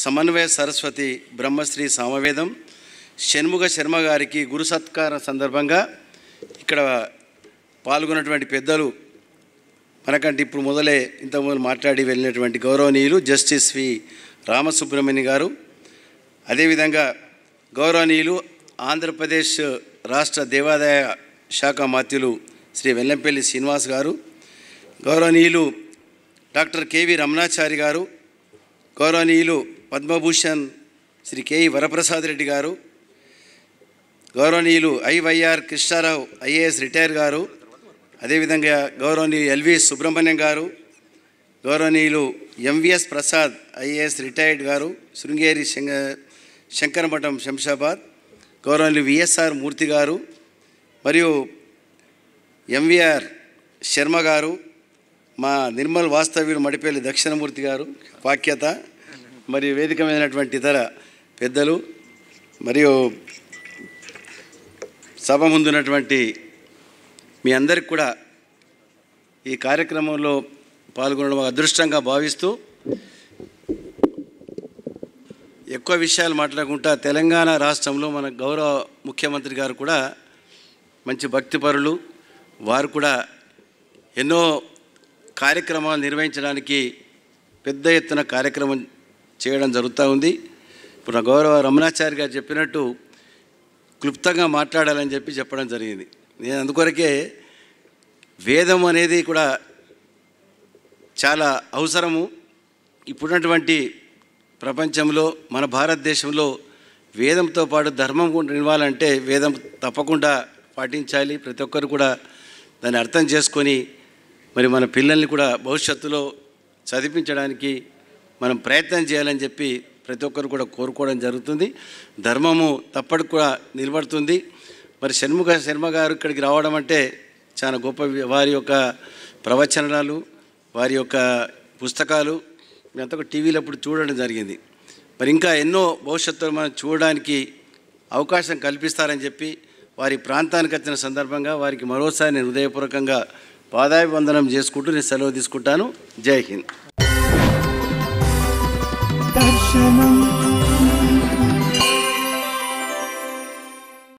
సమన్వయ సరస్వతి బ్రహ్మశ్రీ సామవేదం షణ్ముగ శర్మ గారికి గురు సత్కార సందర్భంగా ఇక్కడ పాల్గొన్నటువంటి పెద్దలు మనకంటే ఇప్పుడు మొదలే ఇంతకుముందు మాట్లాడి వెళ్ళినటువంటి గౌరవనీయులు జస్టిస్ వి రామసుబ్రహ్మణ్య గారు అదేవిధంగా గౌరవనీయులు ఆంధ్రప్రదేశ్ రాష్ట్ర దేవాదాయ శాఖ మాత్యులు శ్రీ వెల్లంపల్లి శ్రీనివాస్ గారు గౌరవనీయులు డాక్టర్ కేవి రమణాచారి గారు గౌరవనీయులు పద్మభూషణ్ శ్రీ కేఈ వరప్రసాద్ రెడ్డి గారు గౌరవనీయులు ఐవైఆర్ కృష్ణారావు ఐఏఎస్ రిటైర్ గారు అదేవిధంగా గౌరవనీయులు ఎల్వి సుబ్రహ్మణ్యం గారు గౌరవనీయులు ఎంవిఎస్ ప్రసాద్ ఐఏఎస్ రిటైర్డ్ గారు శృంగేరి శంగ శంకరమఠం శంషాబాద్ గౌరవనీయులు విఎస్ఆర్ మూర్తి గారు మరియు ఎంవిఆర్ శర్మ గారు మా నిర్మల్ వాస్తవ్యుడు మడిపల్లి దక్షిణమూర్తి గారు వాక్యత మరియు వేదికమైనటువంటి ఇతర పెద్దలు మరియు సభ ముందున్నటువంటి మీ అందరికి కూడా ఈ కార్యక్రమంలో పాల్గొనడం అదృష్టంగా భావిస్తూ ఎక్కువ విషయాలు మాట్లాడకుండా తెలంగాణ రాష్ట్రంలో మన గౌరవ ముఖ్యమంత్రి గారు కూడా మంచి భక్తిపరులు వారు కూడా ఎన్నో కార్యక్రమాలు నిర్వహించడానికి పెద్ద ఎత్తున కార్యక్రమం చేయడం జరుగుతూ ఉంది ఇప్పుడు గౌరవ రమణాచారి గారు చెప్పినట్టు క్లుప్తంగా మాట్లాడాలని చెప్పి చెప్పడం జరిగింది నేను అందుకొరకే వేదం అనేది కూడా చాలా అవసరము ఇప్పుడున్నటువంటి ప్రపంచంలో మన భారతదేశంలో వేదంతో పాటు ధర్మం కూడా నిలవాలంటే వేదం తప్పకుండా పాటించాలి ప్రతి ఒక్కరు కూడా దాన్ని అర్థం చేసుకొని మరి మన పిల్లల్ని కూడా భవిష్యత్తులో చదివించడానికి మనం ప్రయత్నం చేయాలని చెప్పి ప్రతి ఒక్కరు కూడా కోరుకోవడం జరుగుతుంది ధర్మము తప్పటి కూడా నిలబడుతుంది మరి షణ్ముఖ శర్మ గారు ఇక్కడికి రావడం అంటే చాలా గొప్ప వారి యొక్క ప్రవచనాలు వారి యొక్క పుస్తకాలు అంతా టీవీలో అప్పుడు చూడడం జరిగింది మరి ఇంకా ఎన్నో భవిష్యత్తులో మనం చూడడానికి అవకాశం కల్పిస్తారని చెప్పి వారి ప్రాంతానికి వచ్చిన సందర్భంగా వారికి మరోసారి నేను హృదయపూర్వకంగా పాదాయ వందనం చేసుకుంటూ నేను సెలవు తీసుకుంటాను జై హింద్ దర్శనం